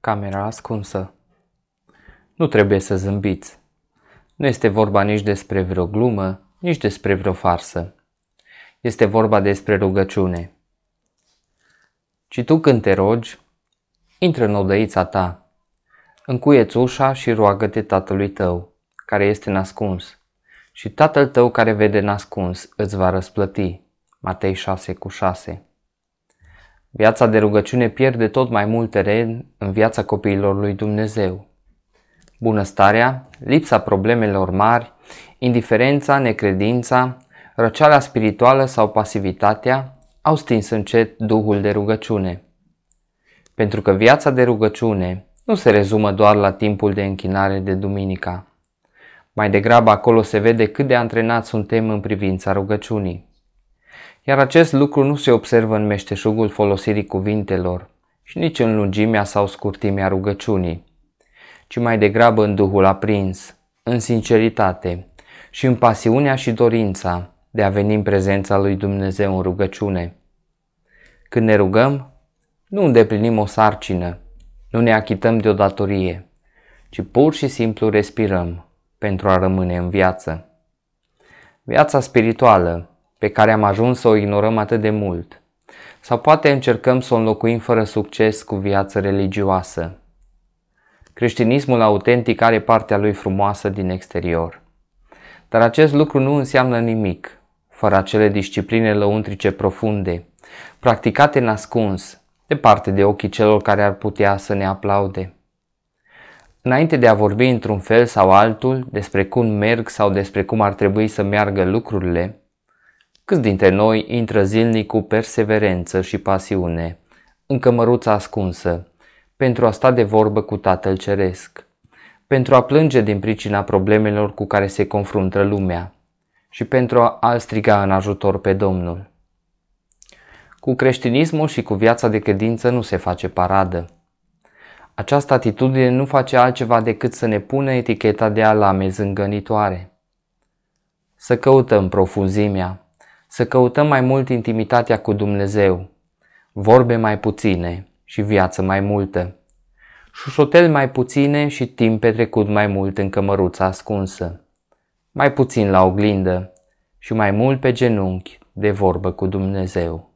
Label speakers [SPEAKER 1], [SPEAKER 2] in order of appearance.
[SPEAKER 1] camera ascunsă. Nu trebuie să zâmbiți. Nu este vorba nici despre vreo glumă, nici despre vreo farsă. Este vorba despre rugăciune. Ci tu când te rogi, intră în odăița ta, încuieți ușa și roagă-te tatălui tău, care este nascuns, și tatăl tău care vede nascuns îți va răsplăti. Matei 6 cu 6 Viața de rugăciune pierde tot mai mult teren în viața copiilor lui Dumnezeu. Bunăstarea, lipsa problemelor mari, indiferența, necredința, răceala spirituală sau pasivitatea au stins încet duhul de rugăciune. Pentru că viața de rugăciune nu se rezumă doar la timpul de închinare de duminica. Mai degrabă acolo se vede cât de antrenat suntem în privința rugăciunii iar acest lucru nu se observă în meșteșugul folosirii cuvintelor și nici în lungimea sau scurtimea rugăciunii, ci mai degrabă în Duhul aprins, în sinceritate și în pasiunea și dorința de a veni în prezența lui Dumnezeu în rugăciune. Când ne rugăm, nu îndeplinim o sarcină, nu ne achităm de o datorie, ci pur și simplu respirăm pentru a rămâne în viață. Viața spirituală pe care am ajuns să o ignorăm atât de mult. Sau poate încercăm să o înlocuim fără succes cu viață religioasă. Creștinismul autentic are partea lui frumoasă din exterior. Dar acest lucru nu înseamnă nimic fără acele discipline lăuntrice profunde, practicate în ascuns, departe de ochii celor care ar putea să ne aplaude. Înainte de a vorbi într-un fel sau altul despre cum merg sau despre cum ar trebui să meargă lucrurile, Câți dintre noi intră zilnic cu perseverență și pasiune în cămăruța ascunsă pentru a sta de vorbă cu Tatăl Ceresc, pentru a plânge din pricina problemelor cu care se confruntă lumea și pentru a striga în ajutor pe Domnul. Cu creștinismul și cu viața de credință nu se face paradă. Această atitudine nu face altceva decât să ne pună eticheta de alame zângănitoare. Să căutăm profunzimea, să căutăm mai mult intimitatea cu Dumnezeu, vorbe mai puține și viață mai multă, șușotel mai puține și timp petrecut mai mult în cămăruța ascunsă, mai puțin la oglindă și mai mult pe genunchi de vorbă cu Dumnezeu.